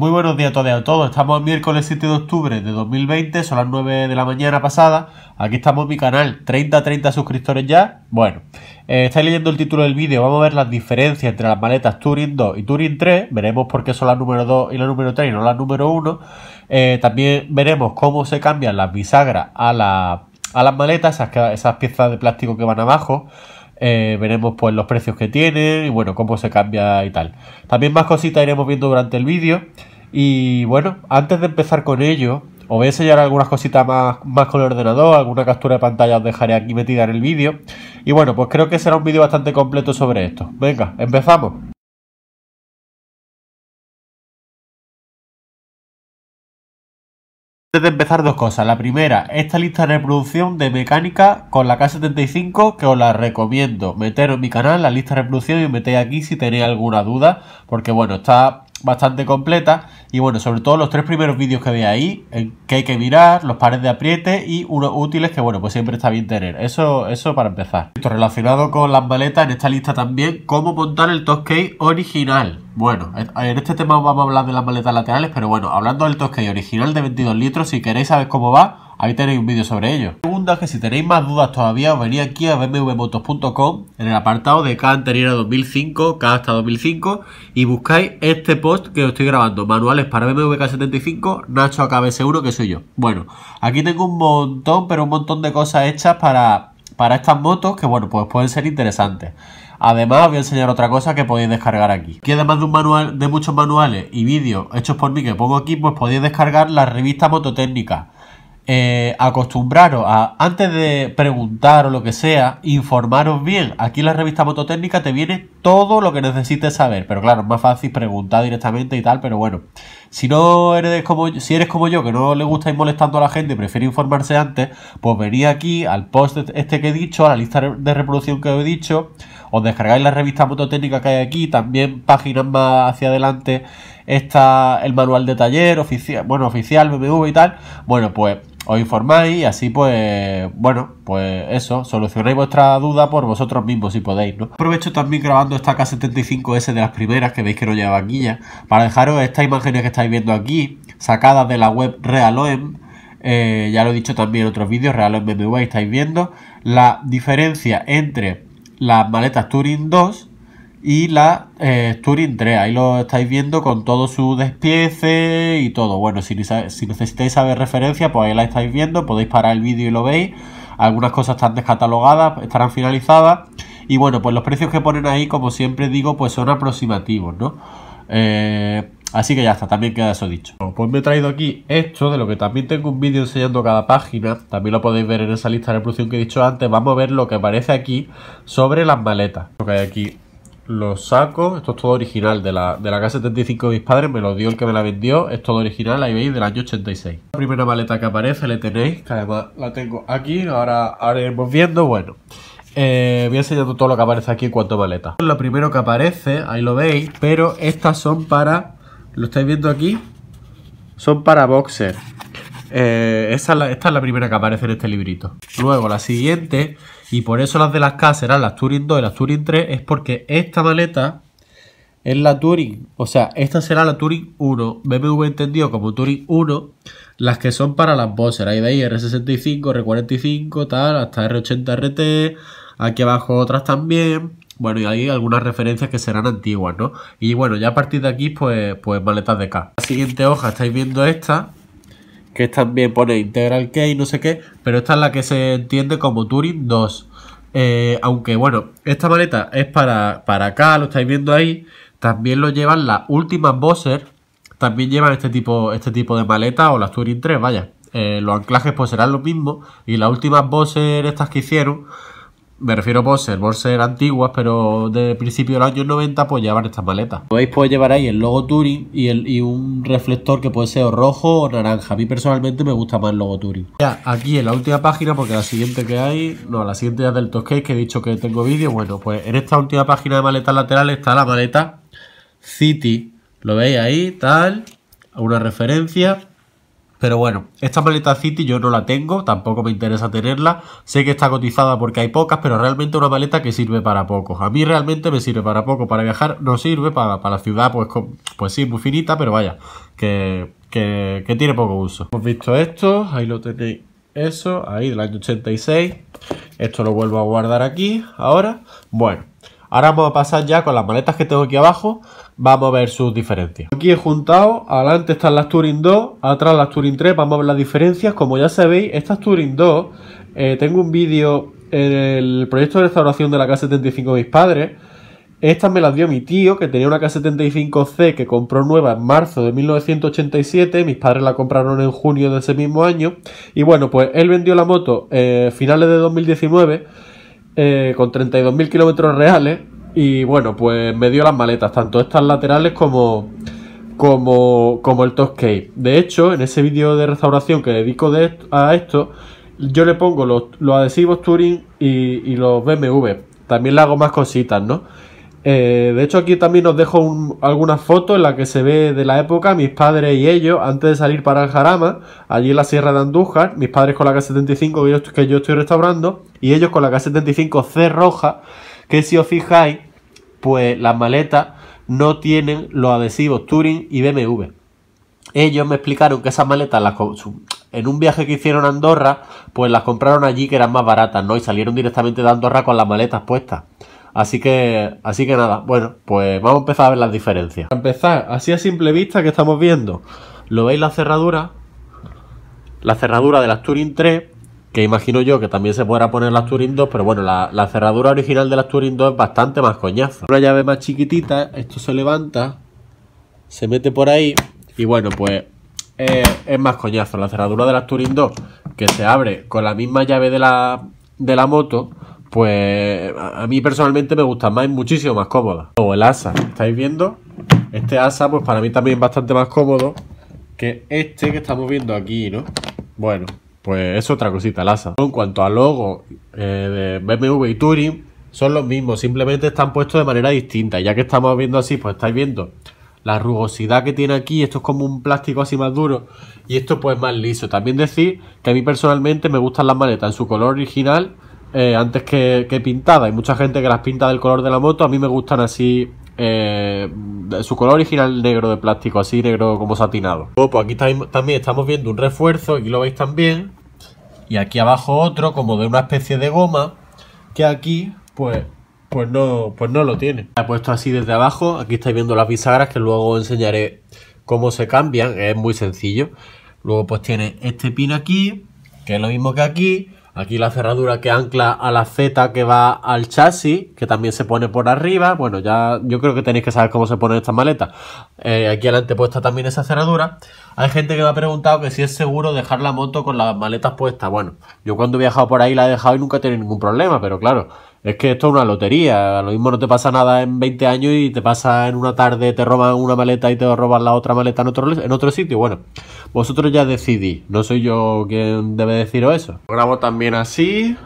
Muy buenos días a todos a todos. Estamos el miércoles 7 de octubre de 2020, son las 9 de la mañana pasada. Aquí estamos en mi canal, 30, 30 suscriptores ya. Bueno, eh, estáis leyendo el título del vídeo, vamos a ver las diferencias entre las maletas Touring 2 y Turing 3. Veremos por qué son las número 2 y la número 3 y no la número 1. Eh, también veremos cómo se cambian las bisagras a, las maletas, esas, esas piezas de plástico que van abajo. Eh, veremos pues los precios que tienen y bueno, cómo se cambia y tal. También más cositas iremos viendo durante el vídeo. Y bueno, antes de empezar con ello, os voy a enseñar algunas cositas más, más con el ordenador, alguna captura de pantalla os dejaré aquí metida en el vídeo. Y bueno, pues creo que será un vídeo bastante completo sobre esto. Venga, empezamos. Antes de empezar dos cosas. La primera, esta lista de reproducción de mecánica con la K75 que os la recomiendo. Meteros en mi canal la lista de reproducción y metéis aquí si tenéis alguna duda. Porque bueno, está bastante completa. Y bueno, sobre todo los tres primeros vídeos que veis ahí, que hay que mirar, los pares de apriete y unos útiles que bueno, pues siempre está bien tener. Eso, eso para empezar. Esto relacionado con las maletas, en esta lista también, cómo montar el toque original. Bueno, en este tema vamos a hablar de las maletas laterales, pero bueno, hablando del toque original de 22 litros, si queréis saber cómo va, Ahí tenéis un vídeo sobre ello. segunda que si tenéis más dudas todavía, os aquí a bmwmotos.com en el apartado de K anterior a 2005, K hasta 2005 y buscáis este post que os estoy grabando, manuales para BMW K75, Nacho AKBS1 que soy yo. Bueno, aquí tengo un montón, pero un montón de cosas hechas para, para estas motos que bueno, pues pueden ser interesantes. Además, os voy a enseñar otra cosa que podéis descargar aquí. Que además de un manual, de muchos manuales y vídeos hechos por mí que pongo aquí, pues podéis descargar la revista Mototécnica eh, acostumbraros a, antes de preguntar o lo que sea, informaros bien. Aquí la revista Mototécnica te viene todo lo que necesites saber. Pero claro, es más fácil preguntar directamente y tal, pero bueno. Si no eres como si eres como yo, que no le gusta ir molestando a la gente prefiere informarse antes, pues venid aquí al post este que he dicho, a la lista de reproducción que he dicho, os descargáis la revista mototécnica que hay aquí, también páginas más hacia adelante está el manual de taller oficial, bueno, oficial BBV y tal, bueno, pues os informáis y así pues, bueno, pues eso, solucionáis vuestra duda por vosotros mismos si podéis, ¿no? Aprovecho también grabando esta K75S de las primeras que veis que no lleva guía, para dejaros estas imágenes que estáis viendo aquí, sacadas de la web Realoem, eh, ya lo he dicho también en otros vídeos, Realoem BMW, estáis viendo la diferencia entre las maletas Touring 2 y la eh, 3. Ahí lo estáis viendo con todo su despiece y todo. Bueno, si, necesitáis saber referencia, pues ahí la estáis viendo. Podéis parar el vídeo y lo veis. Algunas cosas están descatalogadas, estarán finalizadas. Y bueno, pues los precios que ponen ahí, como siempre digo, pues son aproximativos, ¿no? Eh, así que ya está, también queda eso dicho. Pues me he traído aquí esto, de lo que también tengo un vídeo enseñando cada página. También lo podéis ver en esa lista de reproducción que he dicho antes. Vamos a ver lo que aparece aquí sobre las maletas. Lo que hay aquí lo saco, esto es todo original de la, de la K75 de mis padres, me lo dio el que me la vendió, es todo original, ahí veis, del año 86. La primera maleta que aparece le tenéis, que además la tengo aquí, ahora, iremos viendo, bueno. Eh, voy enseñando todo lo que aparece aquí en cuanto a maleta. Lo primero que aparece, ahí lo veis, pero estas son para, lo estáis viendo aquí, son para boxer. Eh, esta es la primera que aparece en este librito. Luego, la siguiente y por eso las de las K serán las Turing 2 y las Turing 3, es porque esta maleta es la Turing. O sea, esta será la Turing 1, BMW entendido como Turing 1, las que son para las Bosser. Ahí veis R65, R45, tal, hasta R80RT. Aquí abajo otras también. Bueno, y hay algunas referencias que serán antiguas, ¿no? Y bueno, ya a partir de aquí, pues, pues maletas de K. La siguiente hoja estáis viendo esta, que también pone integral K y no sé qué, pero esta es la que se entiende como Turing 2. Eh, aunque bueno, esta maleta es para, para acá, lo estáis viendo ahí. También lo llevan las últimas Bosser. También llevan este tipo, este tipo de maleta o las Turing 3, vaya. Eh, los anclajes pues serán los mismos. Y las últimas Bosser estas que hicieron me refiero a bolsas, bolsas antiguas, pero de principio de los años 90, pues llevan estas maletas. Podéis pues llevar ahí el logo Turing y, el, un reflector que puede ser rojo o naranja. A mí personalmente me gusta más el logo Turing. Ya, aquí en la última página, porque la siguiente que hay, no, la siguiente es del Toscase, que he dicho que tengo vídeo. Bueno, pues en esta última página de maletas laterales está la maleta City. Lo veis ahí, tal, una referencia. Pero bueno, esta maleta City yo no la tengo, tampoco me interesa tenerla. Sé que está cotizada porque hay pocas, pero realmente una maleta que sirve para poco. A mí realmente me sirve para poco, para viajar no sirve, para, la ciudad pues, pues sí, muy finita, pero vaya, que, que tiene poco uso. Hemos visto esto, ahí lo tenéis, eso, ahí del año 86. Esto lo vuelvo a guardar aquí, ahora. Bueno, Ahora vamos a pasar ya con las maletas que tengo aquí abajo. Vamos a ver sus diferencias. Aquí he juntado, adelante están las Touring 2, atrás las Touring 3. Vamos a ver las diferencias. Como ya sabéis, estas Touring 2, eh, tengo un vídeo en el proyecto de restauración de la K75 de mis padres. Estas me las dio mi tío, que tenía una K75C que compró nueva en marzo de 1987. Mis padres la compraron en junio de ese mismo año. Y bueno, pues él vendió la moto eh, finales de 2019 eh, con 32.000 kilómetros reales. Y bueno, pues me dio las maletas, tanto estas laterales como, como, el Top De hecho, en ese vídeo de restauración que dedico de, a esto, yo le pongo los, adhesivos Touring y, y los BMW. También le hago más cositas, ¿no? Eh, de hecho, aquí también os dejo Algunas fotos en la que se ve de la época mis padres y ellos antes de salir para el Jarama, allí en la Sierra de Andújar, mis padres con la K75 que yo, que yo estoy restaurando y ellos con la K75C roja, que si os fijáis, pues las maletas no tienen los adhesivos Touring y BMW. Ellos me explicaron que esas maletas en un viaje que hicieron a Andorra, pues las compraron allí que eran más baratas, ¿no? Y salieron directamente de Andorra con las maletas puestas. Así que, así que nada, bueno, pues vamos a empezar a ver las diferencias. Para empezar, así a simple vista que estamos viendo, lo veis la cerradura, la cerradura de la Touring 3, que imagino yo que también se podrá poner la Touring 2, pero bueno, la, cerradura original de la Touring 2 es bastante más coñazo. Una llave más chiquitita, esto se levanta, se mete por ahí y bueno, pues eh, es más coñazo. La cerradura de la Touring 2, que se abre con la misma llave de la, de la moto, pues a mí personalmente me gusta más, es muchísimo más cómoda. O el asa, ¿estáis viendo? Este asa, pues para mí también es bastante más cómodo que este que estamos viendo aquí, ¿no? Bueno, pues es otra cosita, el asa. En cuanto al logo eh, de BMW y Touring, son los mismos, simplemente están puestos de manera distinta. Ya que estamos viendo así, pues estáis viendo la rugosidad que tiene aquí, esto es como un plástico así más duro y esto pues más liso. También decir que a mí personalmente me gustan las maletas en su color original eh, antes que, pintada, pintadas. Hay mucha gente que las pinta del color de la moto. A mí me gustan así eh, su color original negro de plástico, así negro como satinado. Luego, oh, pues aquí también estamos viendo un refuerzo, y lo veis también. Y aquí abajo otro, como de una especie de goma, que aquí, pues, pues no, pues no lo tiene. Ha puesto así desde abajo, aquí estáis viendo las bisagras que luego enseñaré cómo se cambian, es muy sencillo. Luego pues tiene este pin aquí, que es lo mismo que aquí, Aquí la cerradura que ancla a la Z que va al chasis, que también se pone por arriba. Bueno, ya yo creo que tenéis que saber cómo se ponen estas maletas. Eh, aquí adelante puesta también esa cerradura. Hay gente que me ha preguntado que si es seguro dejar la moto con las maletas puestas. Bueno, yo cuando he viajado por ahí la he dejado y nunca he tenido ningún problema, pero claro, es que esto es una lotería. A lo mismo no te pasa nada en 20 años y te pasa en una tarde, te roban una maleta y te roban la otra maleta en otro, en otro sitio. Bueno, vosotros ya decidís. No soy yo quien debe deciros eso. Lo grabo también así.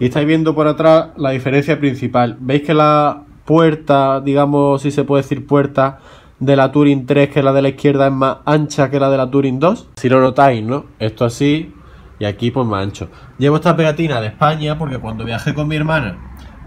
Y estáis viendo por atrás la diferencia principal. Veis que la puerta, digamos, si se puede decir puerta, de la Turing 3, que es la de la izquierda, es más ancha que la de la Turing 2. Si lo notáis, ¿no? Esto así y aquí pues más ancho. Llevo esta pegatina de España porque cuando viajé con mi hermana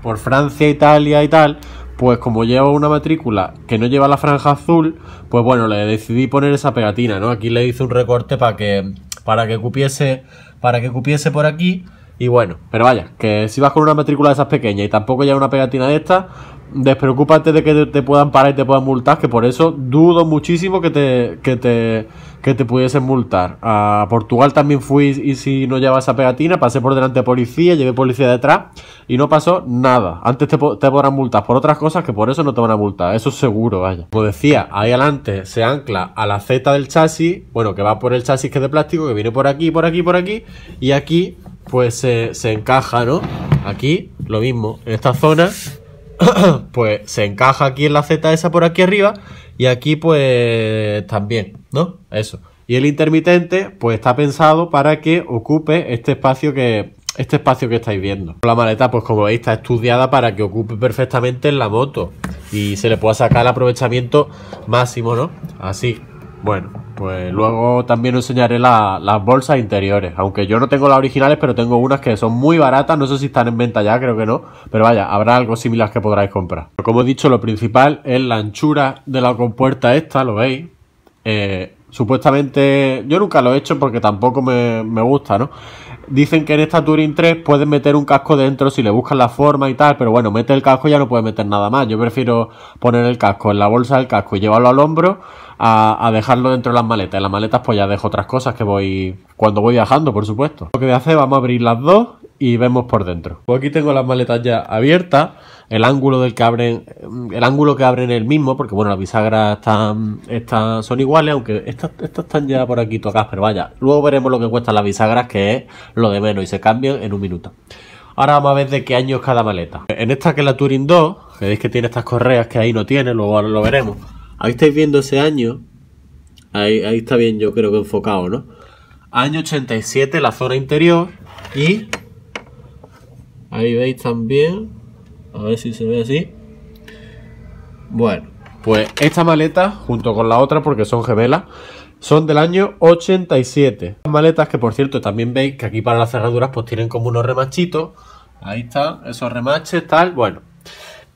por Francia, Italia y tal, pues como lleva una matrícula que no lleva la franja azul, pues bueno, le decidí poner esa pegatina, ¿no? Aquí le hice un recorte para que para que cupiese para que cupiese por aquí y bueno, pero vaya, que si vas con una matrícula de esas pequeñas y tampoco ya una pegatina de estas, despreocúpate de que te puedan parar y te puedan multar, que por eso dudo muchísimo que te, te, te pudiesen multar. A Portugal también fui y si no llevaba esa pegatina, pasé por delante de policía, llevé policía detrás y no pasó nada. Antes te, te podrán multar por otras cosas que por eso no te van a multar, eso seguro, vaya. Como decía, ahí adelante se ancla a la Z del chasis, bueno, que va por el chasis que es de plástico, que viene por aquí, por aquí, por aquí, y aquí pues se encaja, ¿no? Aquí, lo mismo, en esta zona, pues se encaja aquí en la Z esa por aquí arriba y aquí pues también, ¿no? Eso. Y el intermitente pues está pensado para que ocupe este espacio que este espacio que estáis viendo. La maleta pues como veis está estudiada para que ocupe perfectamente en la moto y se le pueda sacar el aprovechamiento máximo, ¿no? Así. Bueno, pues luego también os enseñaré las bolsas interiores. Aunque yo no tengo las originales, pero tengo unas que son muy baratas. No sé si están en venta ya, creo que no. Pero vaya, habrá algo similar que podráis comprar. como he dicho, lo principal es la anchura de la compuerta esta, lo veis. Eh, supuestamente, yo nunca lo he hecho porque tampoco me, gusta, ¿no? Dicen que en esta Touring 3 puedes meter un casco dentro si le buscas la forma y tal, pero bueno, mete el casco y ya no puedes meter nada más. Yo prefiero poner el casco en la bolsa del casco y llevarlo al hombro a, dejarlo dentro de las maletas. En las maletas pues ya dejo otras cosas que voy cuando voy viajando, por supuesto. Lo que voy a hacer, vamos a abrir las dos y vemos por dentro. Pues aquí tengo las maletas ya abiertas. El ángulo del que abren, el ángulo que abren es el mismo, porque bueno, las bisagras están, están, son iguales, aunque estas, están ya por aquí tocadas, pero vaya. Luego veremos lo que cuestan las bisagras, que es lo de menos, y se cambian en un minuto. Ahora vamos a ver de qué año es cada maleta. En esta que es la Turing 2, que veis que tiene estas correas que ahí no tiene, luego lo veremos. Ahí estáis viendo ese año. Ahí, está bien, yo creo que enfocado, ¿no? Año 87, la zona interior. Y ahí veis también. A ver si se ve así. Bueno, pues esta maleta, junto con la otra, porque son gemelas, son del año 87. maletas que, por cierto, también veis que aquí para las cerraduras, pues tienen como unos remachitos. Ahí están, esos remaches, tal. Bueno,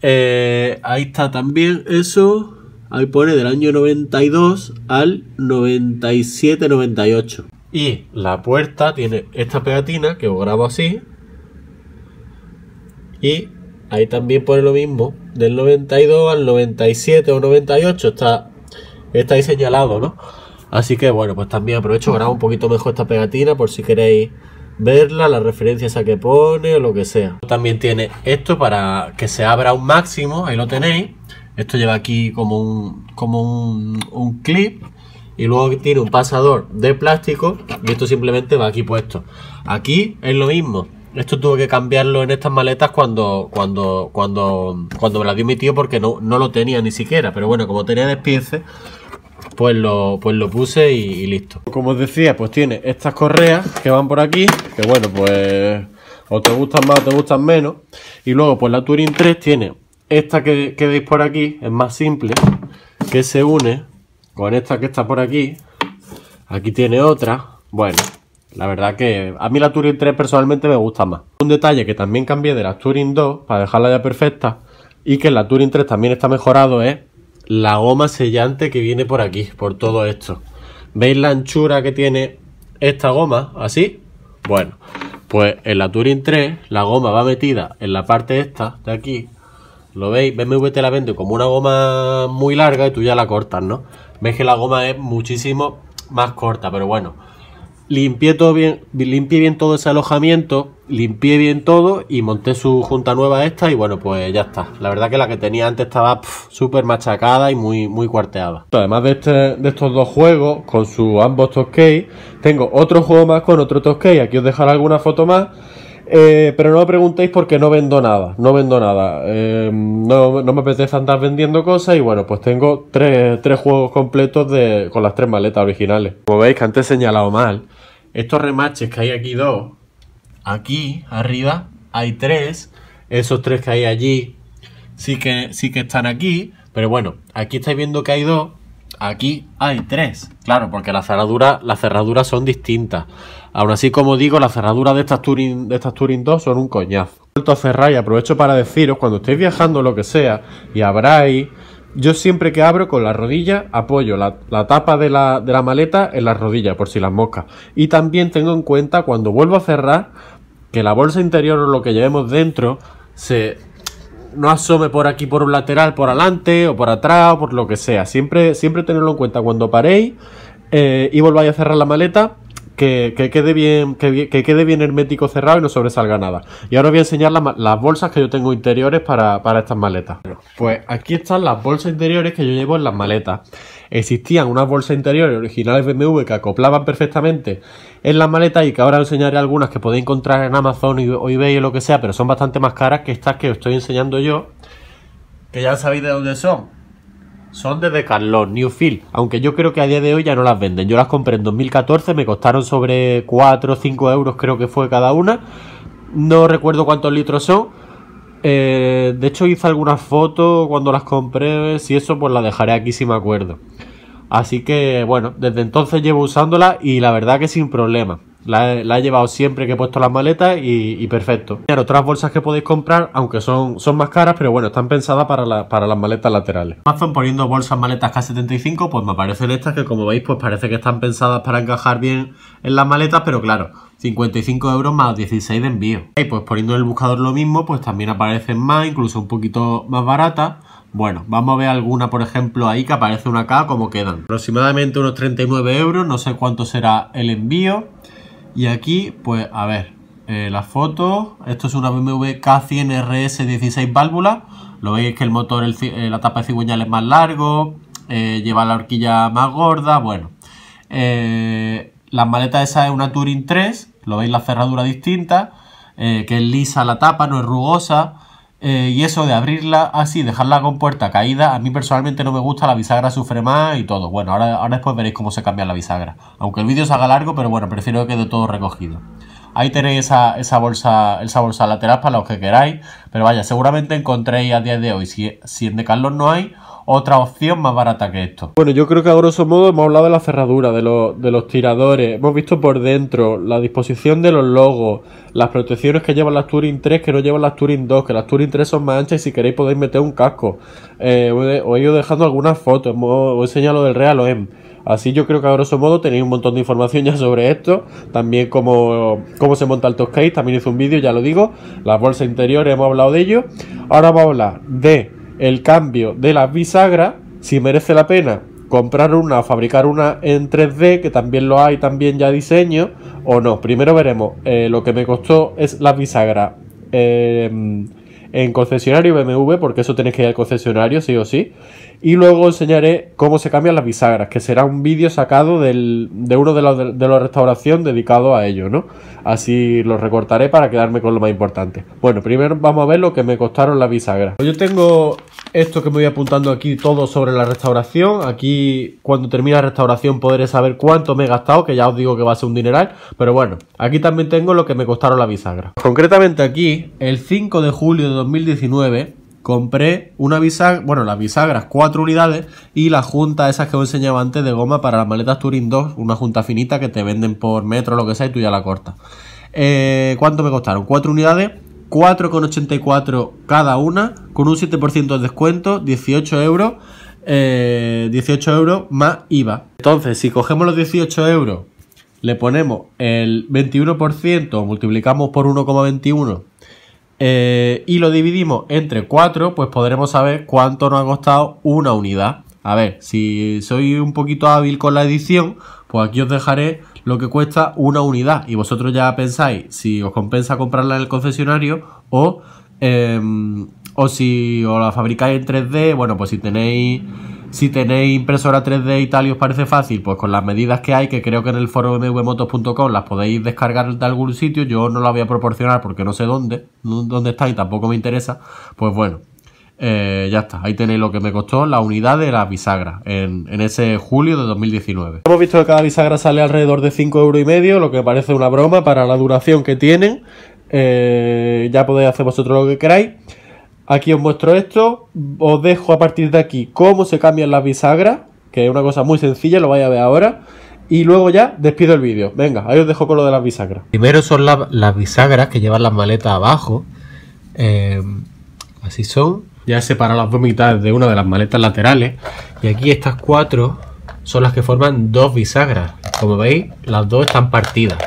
eh, ahí está también eso. Ahí pone del año 92 al 97-98. Y la puerta tiene esta pegatina que os grabo así. Y ahí también pone lo mismo. Del 92 al 97 o 98 está, está ahí señalado, ¿no? Así que bueno, pues también aprovecho, grabo un poquito mejor esta pegatina por si queréis verla, las referencias a que pone o lo que sea. También tiene esto para que se abra un máximo, ahí lo tenéis. Esto lleva aquí como un, como un, clip y luego tiene un pasador de plástico y esto simplemente va aquí puesto. Aquí es lo mismo. Esto tuve que cambiarlo en estas maletas cuando cuando cuando cuando me la dio mi tío porque no, lo tenía ni siquiera. Pero bueno, como tenía despiece, pues lo, pues lo puse y, listo. Como os decía, pues tiene estas correas que van por aquí, que bueno, pues o te gustan más o te gustan menos. Y luego, pues la Turing 3 tiene esta que, veis por aquí es más simple, que se une con esta que está por aquí. Aquí tiene otra. Bueno, la verdad que a mí la Touring 3 personalmente me gusta más. Un detalle que también cambié de la Touring 2 para dejarla ya perfecta y que en la Touring 3 también está mejorado es la goma sellante que viene por aquí, por todo esto. ¿Veis la anchura que tiene esta goma? Así. Bueno, pues en la Touring 3 la goma va metida en la parte esta de aquí ¿Lo veis? BMW te la vende como una goma muy larga y tú ya la cortas, ¿no? Ves que la goma es muchísimo más corta, pero bueno. Limpié, todo bien, limpié bien todo ese alojamiento, limpié bien todo y monté su junta nueva esta y bueno, pues ya está. La verdad que la que tenía antes estaba súper machacada y muy, muy cuarteada. Además de, este, de estos dos juegos, con sus ambos toques tengo otro juego más con otro toscay. Aquí os dejaré alguna foto más eh, pero no me preguntéis porque no vendo nada, no vendo nada. Eh, no, no, me apetece andar vendiendo cosas y bueno, pues tengo tres, juegos completos con las tres maletas originales. Como veis que antes he señalado mal, estos remaches que hay aquí dos, aquí arriba hay tres, esos tres que hay allí sí que, sí que están aquí, pero bueno, aquí estáis viendo que hay dos Aquí hay tres. Claro, porque las cerraduras, las cerraduras son distintas. Aún así, como digo, las cerraduras de estas Turing, de estas Turing 2 son un coñazo. Vuelto a cerrar y aprovecho para deciros, cuando estéis viajando lo que sea y abráis, yo siempre que abro con la rodilla apoyo la, tapa de la, de la, maleta en la rodilla por si las moscas. Y también tengo en cuenta cuando vuelvo a cerrar que la bolsa interior o lo que llevemos dentro se no asome por aquí por un lateral, por adelante o por atrás o por lo que sea. Siempre, siempre tenerlo en cuenta cuando paréis eh, y volváis a cerrar la maleta que, quede bien, que, quede bien hermético cerrado y no sobresalga nada. Y ahora os voy a enseñar las bolsas que yo tengo interiores para, para estas maletas. Pues aquí están las bolsas interiores que yo llevo en las maletas. Existían unas bolsas interiores originales BMW que acoplaban perfectamente en las maletas y que ahora os enseñaré algunas que podéis encontrar en Amazon o eBay o lo que sea, pero son bastante más caras que estas que os estoy enseñando yo, que ya sabéis de dónde son son de New Newfield, aunque yo creo que a día de hoy ya no las venden. Yo las compré en 2014, me costaron sobre 4 o 5 euros creo que fue cada una. No recuerdo cuántos litros son. Eh, de hecho hice algunas fotos cuando las compré, si eso pues las dejaré aquí si me acuerdo. Así que bueno, desde entonces llevo usándola y la verdad que sin problema. La he, llevado siempre que he puesto las maletas y, perfecto. Claro, otras bolsas que podéis comprar, aunque son, son más caras, pero bueno, están pensadas para, para las maletas laterales. Amazon poniendo bolsas maletas K75, pues me aparecen estas que como veis, pues parece que están pensadas para encajar bien en las maletas, pero claro, 55 euros más 16 de envío. Y pues poniendo en el buscador lo mismo, pues también aparecen más, incluso un poquito más baratas. Bueno, vamos a ver alguna, por ejemplo, ahí que aparece una acá como quedan. Aproximadamente unos 39 euros, no sé cuánto será el envío. Y aquí, pues, a ver, eh, las fotos. Esto es una BMW K100 RS 16 válvulas. Lo veis que el motor, eh, la tapa de cigüeñal es más largo, eh, lleva la horquilla más gorda, bueno. Eh, las maletas esa es una Touring 3, lo veis la cerradura distinta, que es lisa la tapa, no es rugosa. Eh, y eso de abrirla así, dejarla con puerta caída, a mí personalmente no me gusta, la bisagra sufre más y todo. Bueno, ahora, ahora después veréis cómo se cambia la bisagra. Aunque el vídeo se haga largo, pero bueno, prefiero que quede todo recogido. Ahí tenéis esa, bolsa, esa bolsa lateral para los que queráis. Pero vaya, seguramente encontréis a día de hoy, si, si en Carlos no hay, otra opción más barata que esto. Bueno, yo creo que a grosso modo hemos hablado de la cerradura, de, los tiradores, hemos visto por dentro la disposición de los logos, las protecciones que llevan las Touring 3, que no llevan las Touring 2, que las Touring 3 son más anchas y si queréis podéis meter un casco. Eh, os he ido dejando algunas fotos, os he enseñado del Real OEM. Así yo creo que a grosso modo tenéis un montón de información ya sobre esto. También cómo, cómo se monta el Toscase. También hice un vídeo, ya lo digo. Las bolsas interiores, hemos hablado de ello. Ahora vamos a hablar de el cambio de las bisagras, si merece la pena comprar una o fabricar una en 3D, que también lo hay, también ya diseño, o no. Primero veremos eh, lo que me costó es las bisagras eh, en concesionario BMW, porque eso tenéis que ir al concesionario, sí o sí. Y luego enseñaré cómo se cambian las bisagras, que será un vídeo sacado del, de uno de los de la restauración dedicado a ello, ¿no? Así lo recortaré para quedarme con lo más importante. Bueno, primero vamos a ver lo que me costaron las bisagras. Yo tengo esto que me voy apuntando aquí todo sobre la restauración. Aquí cuando termine la restauración podré saber cuánto me he gastado, que ya os digo que va a ser un dineral. Pero bueno, aquí también tengo lo que me costaron las bisagras Concretamente aquí, el 5 de julio de 2019, compré una bisagra, bueno, las bisagras cuatro unidades y la junta esas que os enseñaba antes de goma para las maletas Touring 2, una junta finita que te venden por metro, lo que sea, y tú ya la cortas. Eh, ¿Cuánto me costaron? cuatro unidades 4,84 cada una, con un 7% de descuento, 18 euros, euros más IVA. Entonces, si cogemos los 18 euros, le ponemos el 21%, multiplicamos por 1,21 eh, y lo dividimos entre 4, pues podremos saber cuánto nos ha costado una unidad. A ver, si soy un poquito hábil con la edición, pues aquí os dejaré lo que cuesta una unidad. Y vosotros ya pensáis si os compensa comprarla en el concesionario o, em, o si os la fabricáis en 3D. Bueno, pues si tenéis. Si tenéis impresora 3D y tal y os parece fácil, pues con las medidas que hay, que creo que en el foro mvmotos.com las podéis descargar de algún sitio, yo no la voy a proporcionar porque no sé dónde, dónde está y tampoco me interesa, pues bueno, eh, ya está, ahí tenéis lo que me costó la unidad de las bisagras en, ese julio de 2019. Hemos visto que cada bisagra sale alrededor de 5 euros y medio, lo que parece una broma para la duración que tienen. Eh, ya podéis hacer vosotros lo que queráis. Aquí os muestro esto. Os dejo a partir de aquí cómo se cambian las bisagras, que es una cosa muy sencilla, lo vais a ver ahora. Y luego ya despido el vídeo. Venga, ahí os dejo con lo de las bisagras. Primero son las bisagras que llevan las maletas abajo. Eh, así son ya separado las dos mitades de una de las maletas laterales. Y aquí estas cuatro son las que forman dos bisagras. Como veis, las dos están partidas.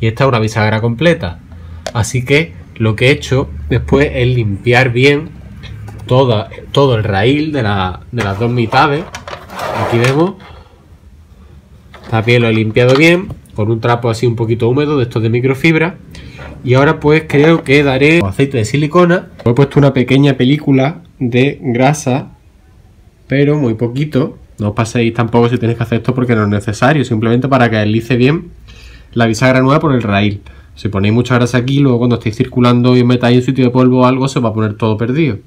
Y esta es una bisagra completa. Así que lo que he hecho después es limpiar bien toda, todo el raíl de, la, de las dos mitades. Aquí vemos. También lo he limpiado bien con un trapo así un poquito húmedo de estos de microfibra. Y ahora pues creo que daré aceite de silicona. He puesto una pequeña película de grasa, pero muy poquito. No os paséis tampoco si tenéis que hacer esto porque no es necesario, simplemente para que deslice bien la bisagra nueva por el raíl. Si ponéis mucha grasa aquí, luego cuando estéis circulando y metáis un sitio de polvo o algo, se va a poner todo perdido.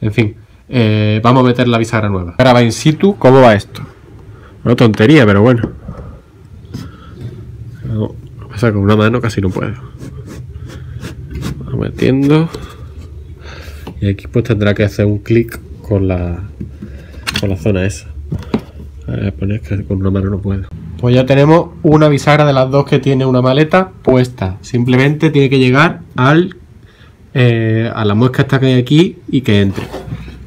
En fin, eh, vamos a meter la bisagra nueva. va in situ cómo va esto. No tontería, pero bueno pasa con una mano casi no puedo. metiendo. Y aquí pues tendrá que hacer un clic con la, con la zona esa. poner que con una mano no puedo. Pues ya tenemos una bisagra de las dos que tiene una maleta puesta. Simplemente tiene que llegar al, eh, a la muesca esta que hay aquí y que entre.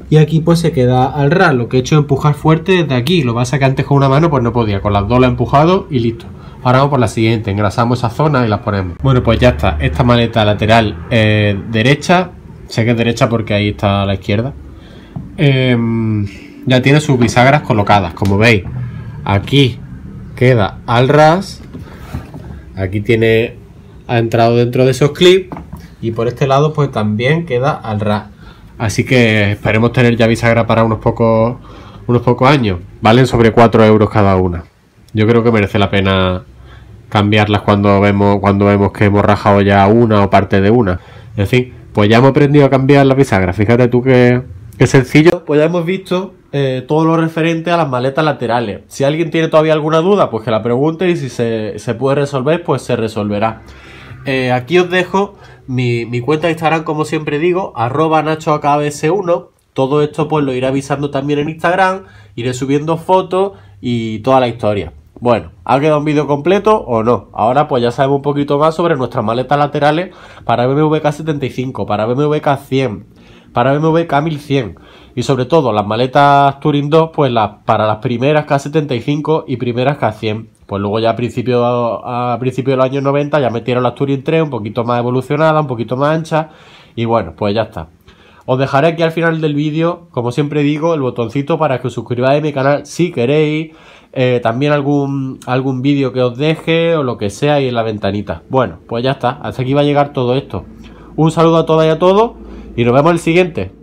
Y aquí pues se queda al ras. Lo que he hecho es empujar fuerte desde aquí. Lo que pasa que antes con una mano pues no podía. Con las dos la he empujado y listo. Ahora vamos por la siguiente, engrasamos esa zona y las ponemos. Bueno, pues ya está. Esta maleta lateral eh, derecha, sé que es derecha porque ahí está la izquierda. Em, ya tiene sus bisagras colocadas, como veis. Aquí queda al ras. Aquí tiene, ha entrado dentro de esos clips. Y por este lado, pues también queda al ras. Así que esperemos tener ya bisagra para unos pocos, unos pocos años. Valen sobre 4 euros cada una. Yo creo que merece la pena cambiarlas cuando vemos, cuando vemos que hemos rajado ya una o parte de una. En fin, pues ya hemos aprendido a cambiar la bisagras. Fíjate tú que, sencillo. Pues ya hemos visto eh, todo lo referente a las maletas laterales. Si alguien tiene todavía alguna duda, pues que la pregunte y si se, se puede resolver, pues se resolverá. Eh, aquí os dejo mi, mi, cuenta de Instagram, como siempre digo, arroba 1 Todo esto pues lo iré avisando también en Instagram, iré subiendo fotos y toda la historia. Bueno, ha quedado un vídeo completo o no. Ahora pues ya sabemos un poquito más sobre nuestras maletas laterales para BMW K75, para BMW K100, para BMW K1100 y sobre todo las maletas Touring 2 pues las, para las primeras K75 y primeras K100. Pues luego ya a principio, a, principio de los años 90 ya metieron las Touring 3 un poquito más evolucionadas, un poquito más anchas y bueno, pues ya está. Os dejaré aquí al final del vídeo, como siempre digo, el botoncito para que os suscribáis a mi canal si queréis, eh, también algún, algún vídeo que os deje o lo que sea ahí en la ventanita. Bueno, pues ya está, hasta aquí va a llegar todo esto. Un saludo a todas y a todos y nos vemos el siguiente.